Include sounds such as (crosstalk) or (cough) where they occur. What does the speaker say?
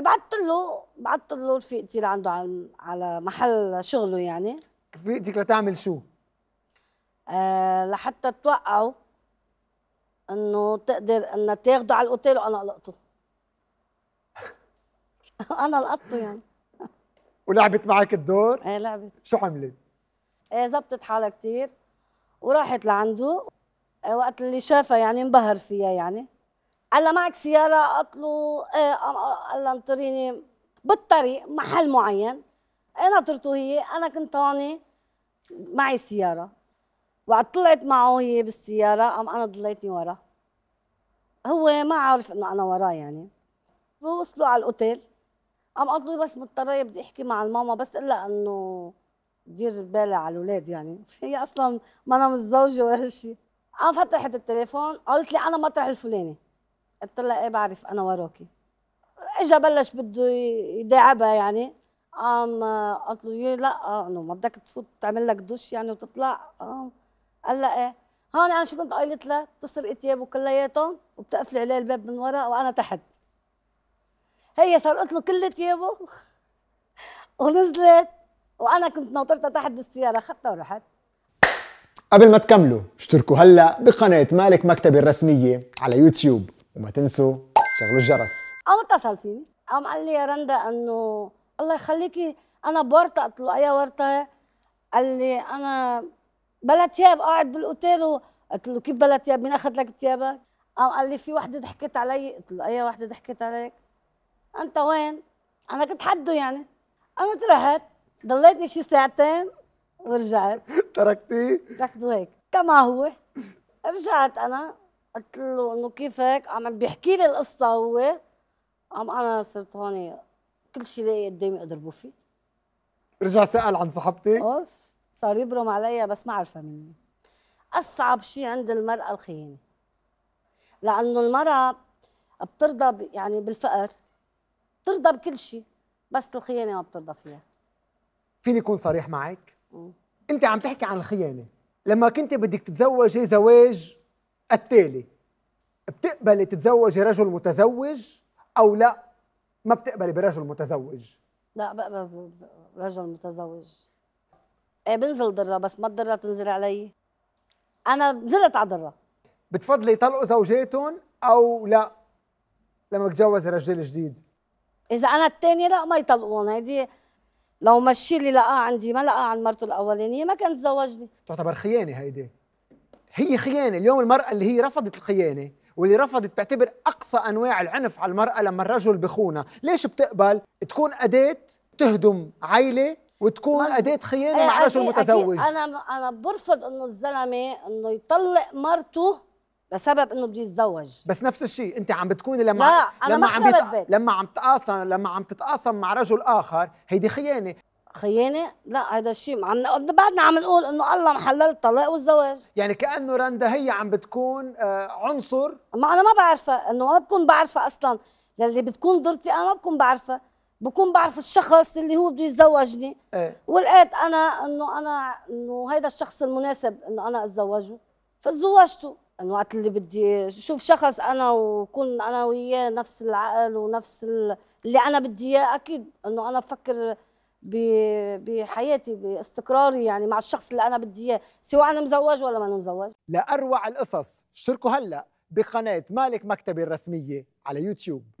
بعثت له بعثت له رفيقتي اللي عنده على, على محل شغله يعني رفيقتك لتعمل شو؟ آه لحتى توقعوا انه تقدر انها تاخده على الاوتيل وانا لقطه (laughs) انا لقطته يعني (laughs) ولعبت معك الدور؟ ايه لعبت شو عملت؟ ايه زبطت حالها كثير وراحت لعنده إيه، وقت اللي شافها يعني انبهر فيها يعني قال معك سياره قلت له ايه قال انطريني بالطريق محل معين نطرته هي انا كنت هون معي سياره وقت طلعت معه هي بالسياره قام انا ضليتني وراه هو ما عارف انه انا وراه يعني وصلوا على الاوتيل قام قلت له بس مضطرة بدي احكي مع الماما بس الا انه دير بالي على الاولاد يعني (laughs) هي اصلا ما انا متزوجه ولا شيء قام فتحت التليفون قالت لي انا مطرح الفلاني قلت لها ايه بعرف انا وراكي اجا بلش بده يداعبها يعني قام آه، قلت له إيه، لا آه، انه ما بدك تفوت تعمل لك دش يعني وتطلع قام آه، قال لها ايه هون انا شو كنت قايلت لها بتسرق ثيابه كلياتهم وبتقفل عليه الباب من ورا وانا تحت هي سرقت له كل ثيابه (laughs) ونزلت وانا كنت ناطرتها تحت بالسياره اخذتها ورحت قبل ما تكملوا اشتركوا هلا بقناه مالك مكتبه الرسميه على يوتيوب وما تنسوا شغلوا الجرس قام اتصل فيني قام قال لي يا رندا انه الله يخليكي انا بورطه قلت له اي أيوة ورطه قال لي انا بلا تياب قاعد بالاوتيل قلت له كيف بلا تياب مين اخذ لك تيابك؟ قام قال لي في وحده ضحكت علي قلت له اي أيوة وحده ضحكت عليك؟ انت وين؟ انا كنت حده يعني انا رحت ضليتني شي ساعتين ورجعت (laughs) تركتيه؟ تركته هيك كما هو رجعت انا قلت له انه كيف هيك عم بيحكي لي القصه هو عم انا صرت هون كل شيء لاقي قدامي اضربه فيه رجع سال عن صاحبتك؟ اوف صار يبرم علي بس ما عرفها مني اصعب شيء عند المراه الخيانه لانه المراه بترضى يعني بالفقر بترضى بكل شيء بس الخيانه ما بترضى فيها فيني اكون صريح معك؟ انت عم تحكي عن الخيانه لما كنت بدك تتزوجي زواج التالي بتقبلي تتزوجي رجل متزوج او لا ما بتقبلي برجل متزوج لا بقبل برجل متزوج ايه بنزل درة بس ما الدرة تنزل علي انا نزلت على درة بتفضلي يطلقوا زوجاتهم او لا لما بتجوز رجال جديد اذا انا الثانيه لا ما يطلقون هيدي لو مشي لي لقاه عندي ما لقاه عند مرته الاولانيه ما كان تزوجني تعتبر خيانه هيدي هي خيانه اليوم المراه اللي هي رفضت الخيانه واللي رفضت تعتبر اقصى انواع العنف على المراه لما الرجل بخونها ليش بتقبل تكون اداه تهدم عيله وتكون مزبوط. اداه خيانه إيه، مع رجل متزوج انا انا برفض انه الزلمه انه يطلق مرته لسبب انه بده يتزوج بس نفس الشيء انت عم بتكوني لما لا أنا لما عم بيت... لما عم تقاصم لما عم تتقاسم مع رجل اخر هيدي خيانه خيانه لا هذا الشيء عم بعدنا عم نقول انه الله محلل الطلاق والزواج يعني كانه رندا هي عم بتكون آه، عنصر ما انا ما بعرفها انه ما بكون بعرفها اصلا للي بتكون ضرتي انا ما بكون بعرفها بكون بعرف الشخص اللي هو بده يتزوجني ايه؟ ولقيت انا انه انا انه هيدا الشخص المناسب انه انا اتزوجه فتزوجته انه وقت اللي بدي شوف شخص انا وكون انا وياه نفس العقل ونفس اللي انا بدي اياه اكيد انه انا بفكر بحياتي باستقراري يعني مع الشخص اللي انا بدي اياه سواء انا مزوج ولا ما انا مزوج لاروع القصص اشتركوا هلا بقناه مالك مكتبي الرسميه على يوتيوب